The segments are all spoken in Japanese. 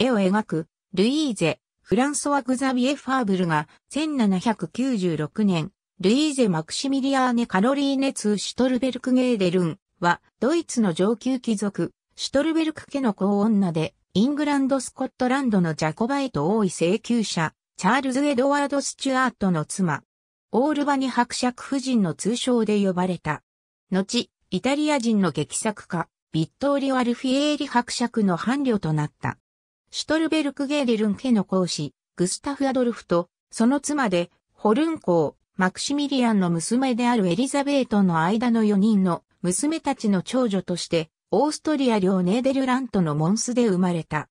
絵を描く、ルイーゼ、フランソワ・グザビエ・ファーブルが、1796年、ルイーゼ・マクシミリアーネ・カロリーネ・ツー・シュトルベルク・ゲーデルンは、ドイツの上級貴族、シュトルベルク家の子女で、イングランド・スコットランドのジャコバイト王位請求者、チャールズ・エドワード・スチュアートの妻、オールバニ伯爵夫人の通称で呼ばれた。後、イタリア人の劇作家、ビットーリオ・アルフィエーリ伯爵の伴侶となった。シュトルベルク・ゲーデルン家の公子、グスタフ・アドルフと、その妻で、ホルン公、マクシミリアンの娘であるエリザベートの間の4人の娘たちの長女として、オーストリア領ネーデルラントのモンスで生まれた。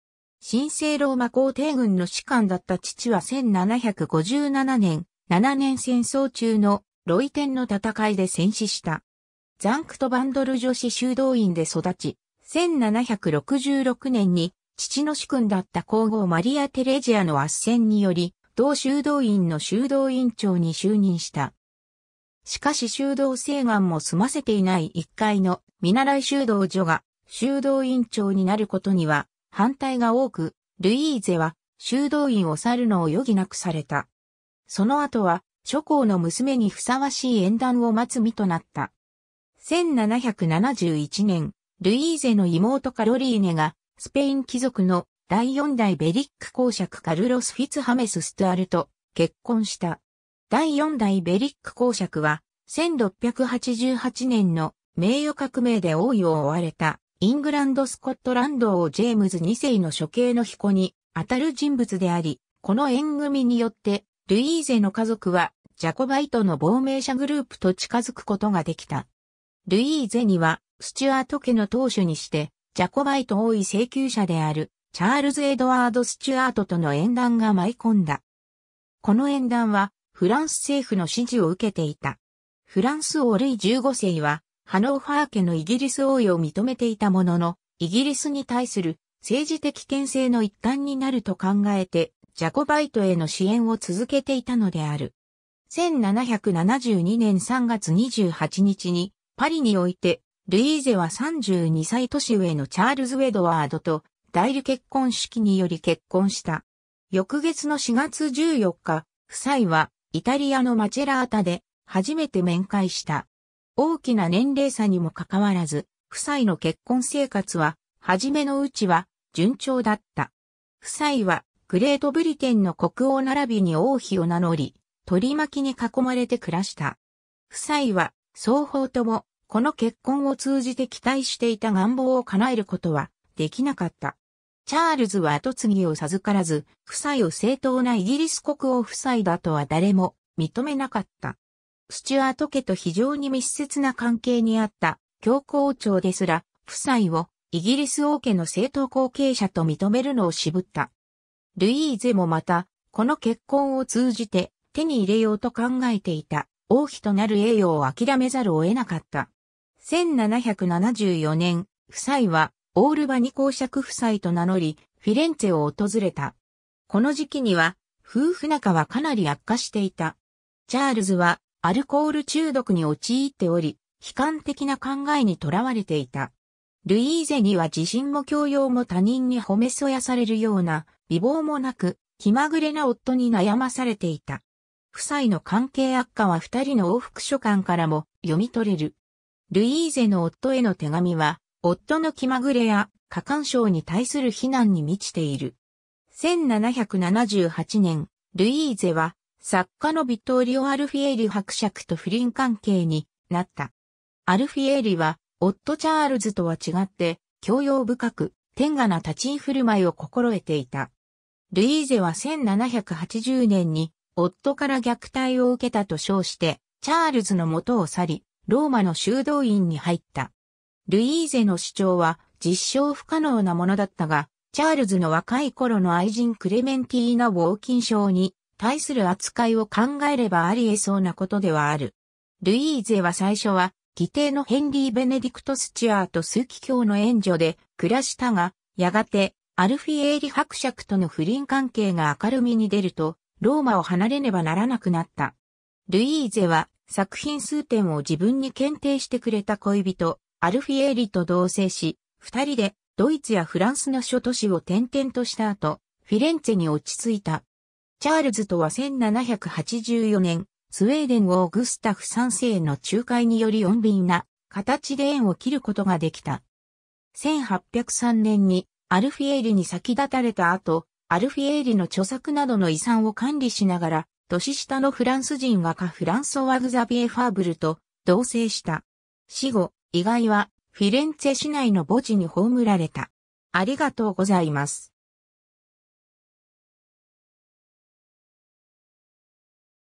神聖ローマ皇帝軍の士官だった父は1757年、7年戦争中のロイテンの戦いで戦死した。ザンクトバンドル女子修道院で育ち、1766年に父の主君だった皇后マリア・テレジアの圧戦により、同修道院の修道院長に就任した。しかし修道生願も済ませていない一階の見習い修道所が修道院長になることには反対が多く、ルイーゼは修道院を去るのを余儀なくされた。その後は諸侯の娘にふさわしい縁談を待つ身となった。1771年、ルイーゼの妹カロリーネがスペイン貴族の第四代ベリック公爵カルロス・フィツハメス・ストアルと結婚した。第四代ベリック公爵は、1688年の名誉革命で王位を追われた、イングランド・スコットランド王ジェームズ2世の処刑の彦に当たる人物であり、この縁組によって、ルイーゼの家族は、ジャコバイトの亡命者グループと近づくことができた。ルイーゼには、スチュアート家の当主にして、ジャコバイト王位請求者であるチャールズ・エドワード・スチュアートとの縁談が舞い込んだ。この縁談はフランス政府の支持を受けていた。フランス王類15世はハノーファー家のイギリス王位を認めていたものの、イギリスに対する政治的牽制の一環になると考えて、ジャコバイトへの支援を続けていたのである。1772年3月28日にパリにおいてルイーゼは32歳年上のチャールズ・ウェドワードと代理結婚式により結婚した。翌月の4月14日、夫妻はイタリアのマチェラータで初めて面会した。大きな年齢差にもかかわらず、夫妻の結婚生活は、初めのうちは順調だった。夫妻はグレートブリテンの国王並びに王妃を名乗り、取り巻きに囲まれて暮らした。夫妻は双方ともこの結婚を通じて期待していた願望を叶えることはできなかった。チャールズは跡継ぎを授からず、夫妻を正当なイギリス国王夫妻だとは誰も認めなかった。スチュアート家と非常に密接な関係にあった教皇庁ですら、夫妻をイギリス王家の正当後継者と認めるのを渋った。ルイーゼもまた、この結婚を通じて手に入れようと考えていた王妃となる栄誉を諦めざるを得なかった。1774年、夫妻はオールバニ公爵夫妻と名乗り、フィレンツェを訪れた。この時期には、夫婦仲はかなり悪化していた。チャールズはアルコール中毒に陥っており、悲観的な考えにとらわれていた。ルイーゼには自信も教養も他人に褒めそやされるような、美貌もなく、気まぐれな夫に悩まされていた。夫妻の関係悪化は二人の往復書簡からも読み取れる。ルイーゼの夫への手紙は、夫の気まぐれや過干渉に対する非難に満ちている。1778年、ルイーゼは、作家のビトーリオ・アルフィエリ伯爵と不倫関係になった。アルフィエリは、夫チャールズとは違って、教養深く、天下な立ち居振る舞いを心得ていた。ルイーゼは1780年に、夫から虐待を受けたと称して、チャールズの元を去り、ローマの修道院に入った。ルイーゼの主張は実証不可能なものだったが、チャールズの若い頃の愛人クレメンティーナ・ウォーキン賞に対する扱いを考えればあり得そうなことではある。ルイーゼは最初は、義弟のヘンリー・ベネディクト・スチュアート枢機卿の援助で暮らしたが、やがて、アルフィエーリ伯爵との不倫関係が明るみに出ると、ローマを離れねばならなくなった。ルイーゼは作品数点を自分に検定してくれた恋人、アルフィエーリと同棲し、二人でドイツやフランスの諸都市を転々とした後、フィレンツェに落ち着いた。チャールズとは1784年、スウェーデンをグスタフ3世の仲介により穏便な形で縁を切ることができた。1803年にアルフィエーリに先立たれた後、アルフィエーリの著作などの遺産を管理しながら、年下のフランス人画家フランソワ・グザビエ・ファーブルと同棲した。死後、意外はフィレンツェ市内の墓地に葬られた。ありがとうございます。